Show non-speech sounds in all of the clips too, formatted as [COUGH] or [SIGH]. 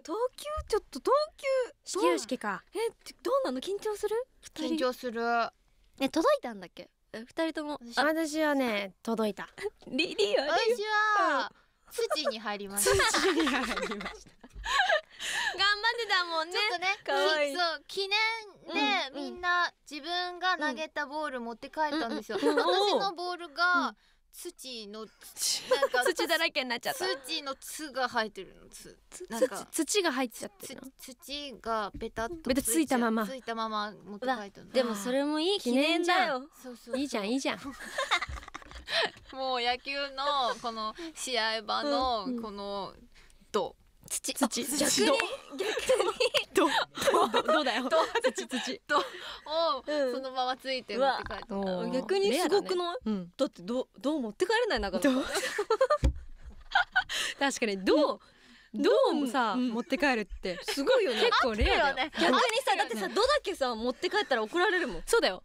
東急ちょっと東急始球式かえどうなの緊張する緊張するね届いたんだっけ二人とも私はね届いた [LAUGHS] リリは私は土に入りました土に入りました [LAUGHS] 頑張ってたもんねちょっとねかわいそう記念で、みんな自分が投げたボール持って帰ったんですよ、私のボールが、土の [LAUGHS] 土だらけになっちゃった土の「つ」が生えてるの「つ」なんか土が入っちゃってるの土がベタっとベタついたままついたまま持って帰ったでもそれもいい記念だよいいじゃんいいじゃん [LAUGHS] もう野球のこの試合場のこの「ど、土土逆に逆にどど [LAUGHS] どうだよ土土とをうんそのままついて持って帰った逆にすごくない、うんだってどどう持って帰れないなかなか [LAUGHS] 確かにどうどうもさ、うん持って帰るってすごいよね結構 [LAUGHS] レアだよね逆にさだってさ「ど」だけさ持って帰ったら怒られるもんそうだよ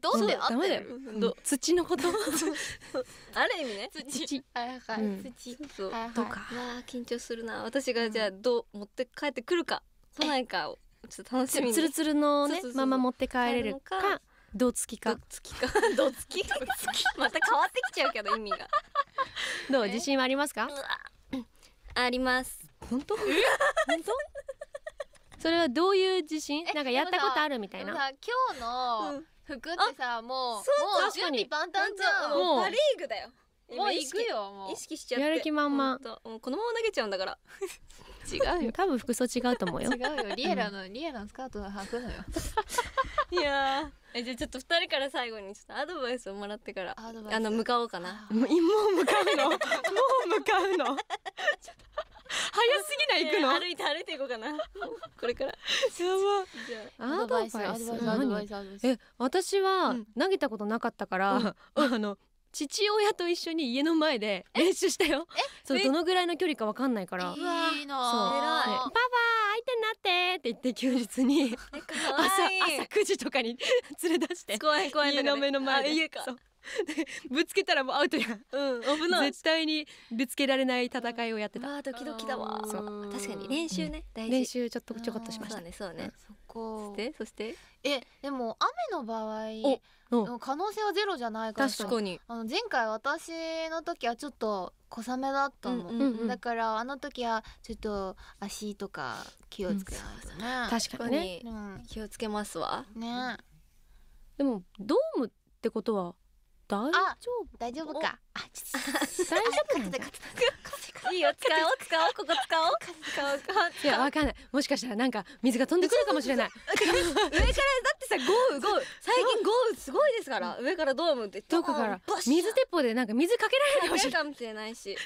どうだよってダメだよ土のことある意味ね土はいはいうん土そうはいはいとかまあ緊張するな私がじゃあどう持って帰ってくるか都内かちょっと楽しみにつるつるのねまま持って帰れるかどつきかどつきか [LAUGHS] どつきまた変わってきちゃうけど意味がどう自信はありますか [CLEARS THROAT] あります本当本当それはどういう自信なんかやったことあるみたいな今日の服ってさ、うん、もうもう準備万端じゃんもうパリーグだよもう行くよもう意識しちゃってやる気満々もこのまま投げちゃうんだから違うよ多分服装違うと思うよ [LAUGHS] 違うよリエラの、うん、リエラのスカートは履くのよ [LAUGHS] いやえじゃあちょっと二人から最後にちょっとアドバイスをもらってからあの向かおうかなもう向かうの [LAUGHS] もう向かうの早すぎない行くの、えー、歩いて歩いていこうかなこれからやばアドバイスアドバイスアドバイスえ私は投げたことなかったから、うん、あの父親と一緒に家の前で練習したよそうどのぐらいの距離かわかんないからいいなそうパパ相手になってって言って休日に朝朝9時とかに [LAUGHS] 連れ出して怖い怖い家の目の前で家かぶつけたらもうアウトやうん、危ない絶対にぶつけられない戦いをやってたあドキドキだわそう確かに練習ね、うん、練習ちょっとちょこっとしましたねそうね、うん、そこそしてそしてえでも雨の場合うん、可能性はゼロじゃないから確かにあの前回私の時はちょっと小雨だったの、うんうんうん、だからあの時はちょっと足とか気をつけないとね、うん、確かに、ね、気をつけますわねでもドームってことは大丈夫大丈夫かあちょっと大丈夫なんだいいよ使おう使おうここ使おう使おういやわかんないもしかしたらなんか水が飛んでくるかもしれない上からした豪雨豪雨最近豪雨すごいですから上からドームってどこから水鉄砲でなんか水かけられるかもしれないかもしれないし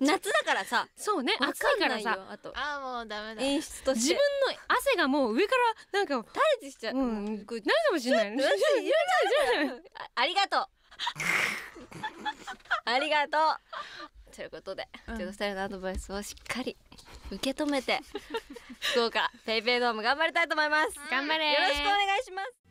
夏だからさそうね暑いからさあとあもうダメだ演出と自分の汗がもう上からなんか垂れてしちゃううんないかもしれない [LAUGHS] ありがとう [LAUGHS] ありがとうということで、うん、ちょっと2人のアドバイスをしっかり受け止めて福岡ペイペイドーム頑張りたいと思います、頑張れよろしくお願いします